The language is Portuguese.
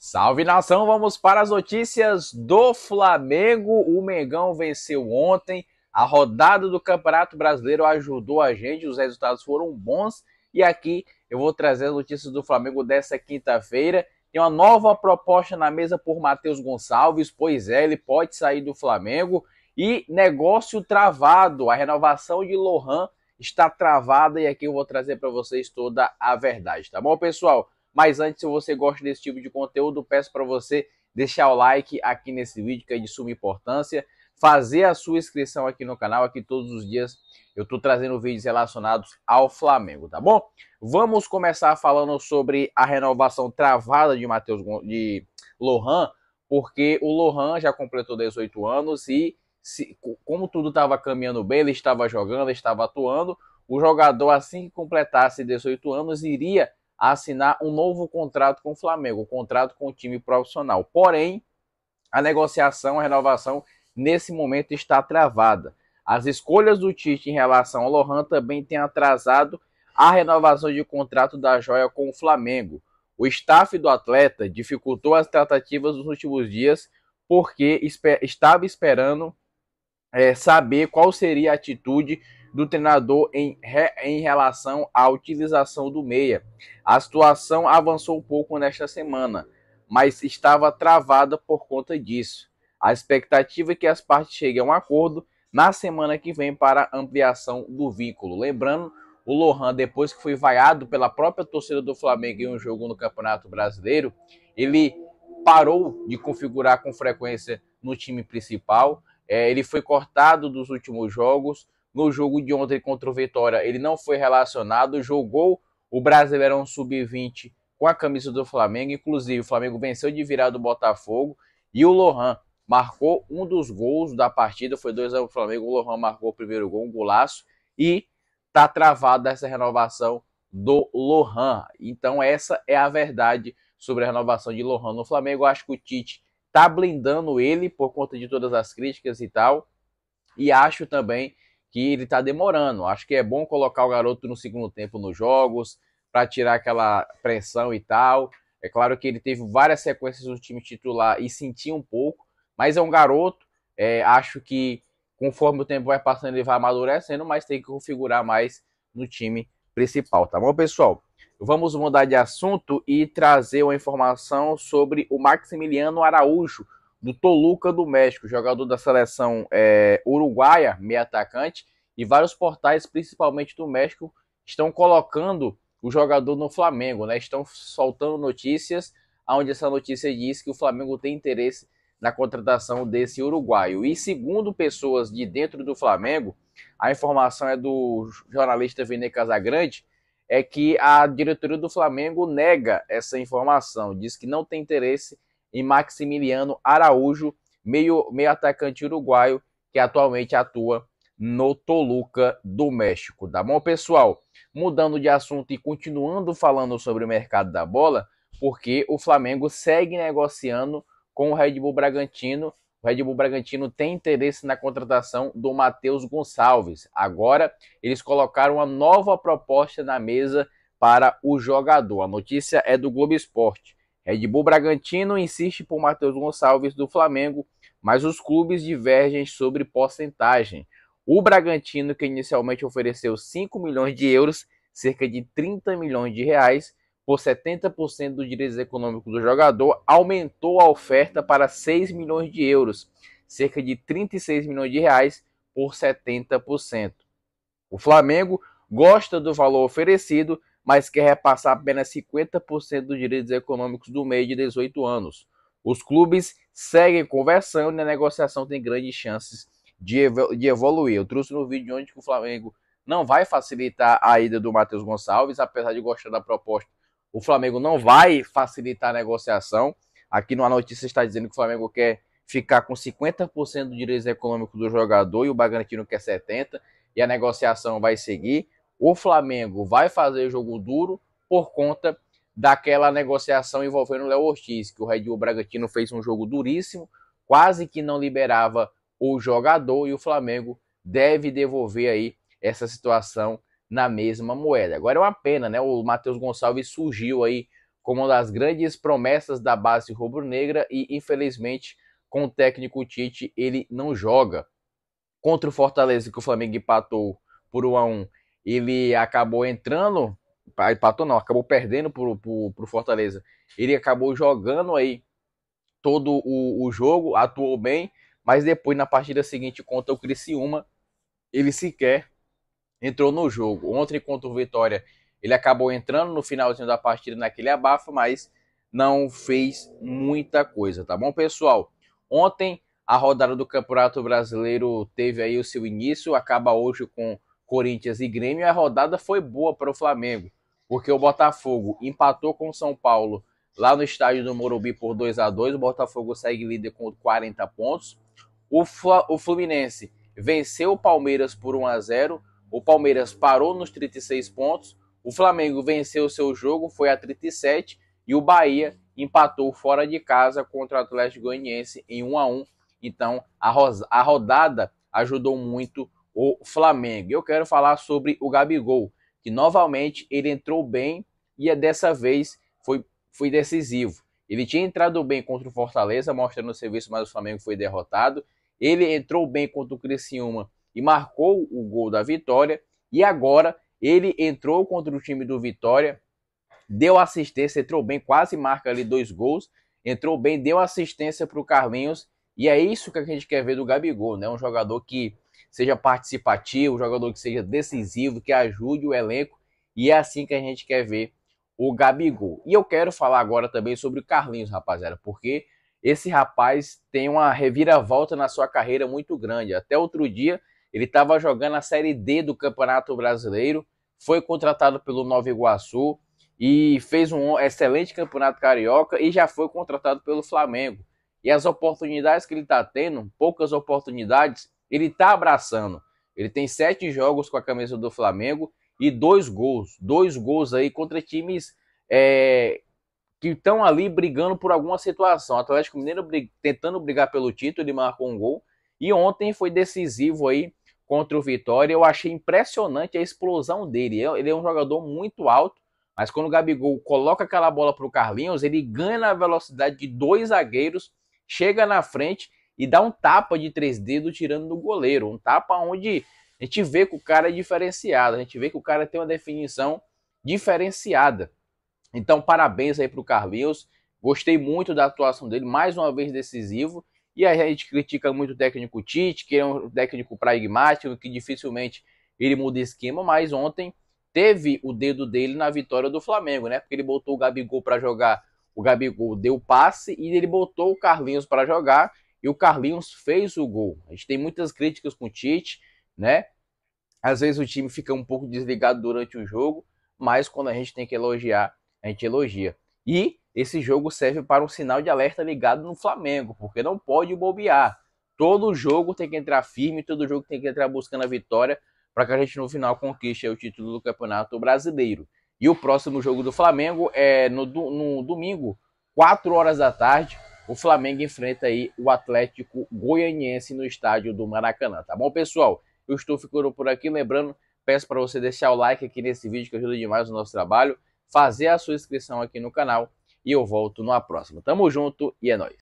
Salve nação, vamos para as notícias do Flamengo. O Mengão venceu ontem. A rodada do Campeonato Brasileiro ajudou a gente, os resultados foram bons. E aqui eu vou trazer as notícias do Flamengo dessa quinta-feira. Tem uma nova proposta na mesa por Matheus Gonçalves, pois é, ele pode sair do Flamengo. E negócio travado, a renovação de Lohan está travada e aqui eu vou trazer para vocês toda a verdade, tá bom, pessoal? Mas antes, se você gosta desse tipo de conteúdo, peço para você deixar o like aqui nesse vídeo, que é de suma importância, fazer a sua inscrição aqui no canal, aqui todos os dias eu estou trazendo vídeos relacionados ao Flamengo, tá bom? Vamos começar falando sobre a renovação travada de Matheus de Lohan, porque o Lohan já completou 18 anos e se, como tudo estava caminhando bem, ele estava jogando, estava atuando, o jogador assim que completasse 18 anos iria a assinar um novo contrato com o Flamengo, um contrato com o time profissional. Porém, a negociação, a renovação, nesse momento está travada. As escolhas do Tite em relação ao Lohan também têm atrasado a renovação de contrato da joia com o Flamengo. O staff do atleta dificultou as tratativas nos últimos dias porque esper estava esperando é, saber qual seria a atitude do treinador em, re, em relação à utilização do meia. A situação avançou um pouco nesta semana, mas estava travada por conta disso. A expectativa é que as partes cheguem a um acordo na semana que vem para ampliação do vínculo. Lembrando, o Lohan, depois que foi vaiado pela própria torcida do Flamengo em um jogo no Campeonato Brasileiro, ele parou de configurar com frequência no time principal. É, ele foi cortado dos últimos jogos, no jogo de ontem contra o Vitória, ele não foi relacionado, jogou o Brasileirão Sub-20 com a camisa do Flamengo. Inclusive, o Flamengo venceu de virada o Botafogo e o Lohan marcou um dos gols da partida. Foi 2 a 1 Flamengo. O Lohan marcou o primeiro gol, um golaço. E tá travada essa renovação do Lohan. Então, essa é a verdade sobre a renovação de Lohan no Flamengo. acho que o Tite tá blindando ele por conta de todas as críticas e tal. E acho também que ele está demorando. Acho que é bom colocar o garoto no segundo tempo nos jogos, para tirar aquela pressão e tal. É claro que ele teve várias sequências no time titular e sentiu um pouco, mas é um garoto. É, acho que conforme o tempo vai passando, ele vai amadurecendo, mas tem que configurar mais no time principal, tá bom, pessoal? Vamos mudar de assunto e trazer uma informação sobre o Maximiliano Araújo, do Toluca do México, jogador da seleção é, uruguaia, meia atacante, e vários portais, principalmente do México, estão colocando o jogador no Flamengo, né? Estão soltando notícias onde essa notícia diz que o Flamengo tem interesse na contratação desse uruguaio. E segundo pessoas de dentro do Flamengo, a informação é do jornalista Vinícius Casagrande, é que a diretoria do Flamengo nega essa informação, diz que não tem interesse e Maximiliano Araújo, meio, meio atacante uruguaio, que atualmente atua no Toluca do México. Tá bom, pessoal? Mudando de assunto e continuando falando sobre o mercado da bola, porque o Flamengo segue negociando com o Red Bull Bragantino. O Red Bull Bragantino tem interesse na contratação do Matheus Gonçalves. Agora, eles colocaram uma nova proposta na mesa para o jogador. A notícia é do Globo Esporte. É, Red Bull Bragantino insiste por Matheus Gonçalves do Flamengo, mas os clubes divergem sobre porcentagem. O Bragantino, que inicialmente ofereceu 5 milhões de euros, cerca de 30 milhões de reais, por 70% dos direitos econômicos do jogador, aumentou a oferta para 6 milhões de euros, cerca de 36 milhões de reais, por 70%. O Flamengo gosta do valor oferecido mas quer repassar apenas 50% dos direitos econômicos do meio de 18 anos. Os clubes seguem conversando e a negociação tem grandes chances de, de evoluir. Eu trouxe no vídeo onde o Flamengo não vai facilitar a ida do Matheus Gonçalves, apesar de gostar da proposta. O Flamengo não vai facilitar a negociação. Aqui numa notícia está dizendo que o Flamengo quer ficar com 50% dos direitos econômicos do jogador e o Bagantino quer 70% e a negociação vai seguir o Flamengo vai fazer jogo duro por conta daquela negociação envolvendo o Léo Ortiz, que o Red Bull Bragantino fez um jogo duríssimo, quase que não liberava o jogador e o Flamengo deve devolver aí essa situação na mesma moeda. Agora é uma pena, né? O Matheus Gonçalves surgiu aí como uma das grandes promessas da base rubro-negra e infelizmente com o técnico Tite ele não joga. Contra o Fortaleza que o Flamengo empatou por 1 a 1, ele acabou entrando, empatou não, acabou perdendo pro, pro, pro Fortaleza. Ele acabou jogando aí todo o, o jogo, atuou bem, mas depois na partida seguinte contra o Criciúma, ele sequer entrou no jogo. Ontem contra o Vitória, ele acabou entrando no finalzinho da partida naquele abafa, mas não fez muita coisa, tá bom, pessoal? Ontem a rodada do Campeonato Brasileiro teve aí o seu início, acaba hoje com Corinthians e Grêmio, a rodada foi boa para o Flamengo, porque o Botafogo empatou com o São Paulo lá no estádio do Morumbi por 2 a 2 O Botafogo segue líder com 40 pontos. O, Fla, o Fluminense venceu o Palmeiras por 1 a 0 O Palmeiras parou nos 36 pontos. O Flamengo venceu o seu jogo, foi a 37. E o Bahia empatou fora de casa contra o Atlético Goianiense em 1 a 1 Então, a, a rodada ajudou muito o Flamengo. Eu quero falar sobre o Gabigol, que novamente ele entrou bem e é dessa vez foi, foi decisivo. Ele tinha entrado bem contra o Fortaleza, mostrando o serviço, mas o Flamengo foi derrotado. Ele entrou bem contra o Criciúma e marcou o gol da vitória. E agora ele entrou contra o time do Vitória, deu assistência, entrou bem, quase marca ali dois gols. Entrou bem, deu assistência para o Carlinhos. E é isso que a gente quer ver do Gabigol, né? Um jogador que seja participativo, jogador que seja decisivo, que ajude o elenco. E é assim que a gente quer ver o Gabigol. E eu quero falar agora também sobre o Carlinhos, rapaziada, porque esse rapaz tem uma reviravolta na sua carreira muito grande. Até outro dia, ele estava jogando a Série D do Campeonato Brasileiro, foi contratado pelo Nova Iguaçu e fez um excelente campeonato carioca e já foi contratado pelo Flamengo. E as oportunidades que ele está tendo, poucas oportunidades, ele está abraçando. Ele tem sete jogos com a camisa do Flamengo e dois gols. Dois gols aí contra times é, que estão ali brigando por alguma situação. O Atlético Mineiro brig... tentando brigar pelo título, ele marcou um gol. E ontem foi decisivo aí contra o Vitória. Eu achei impressionante a explosão dele. É, ele é um jogador muito alto, mas quando o Gabigol coloca aquela bola para o Carlinhos, ele ganha na velocidade de dois zagueiros, chega na frente e dá um tapa de três dedos tirando do goleiro. Um tapa onde a gente vê que o cara é diferenciado, a gente vê que o cara tem uma definição diferenciada. Então, parabéns aí para o Carlinhos. Gostei muito da atuação dele, mais uma vez decisivo. E aí a gente critica muito o técnico Tite, que é um técnico pragmático, que dificilmente ele muda esquema, mas ontem teve o dedo dele na vitória do Flamengo, né? Porque ele botou o Gabigol para jogar, o Gabigol deu passe e ele botou o Carlinhos para jogar e o Carlinhos fez o gol. A gente tem muitas críticas com o Tite, né? Às vezes o time fica um pouco desligado durante o jogo, mas quando a gente tem que elogiar, a gente elogia. E esse jogo serve para um sinal de alerta ligado no Flamengo, porque não pode bobear. Todo jogo tem que entrar firme, todo jogo tem que entrar buscando a vitória para que a gente no final conquiste o título do Campeonato Brasileiro. E o próximo jogo do Flamengo é no, no domingo, 4 horas da tarde, o Flamengo enfrenta aí o Atlético Goianiense no estádio do Maracanã, tá bom, pessoal? Eu estou ficando por aqui, lembrando, peço para você deixar o like aqui nesse vídeo que ajuda demais o nosso trabalho, fazer a sua inscrição aqui no canal e eu volto na próxima. Tamo junto e é nóis!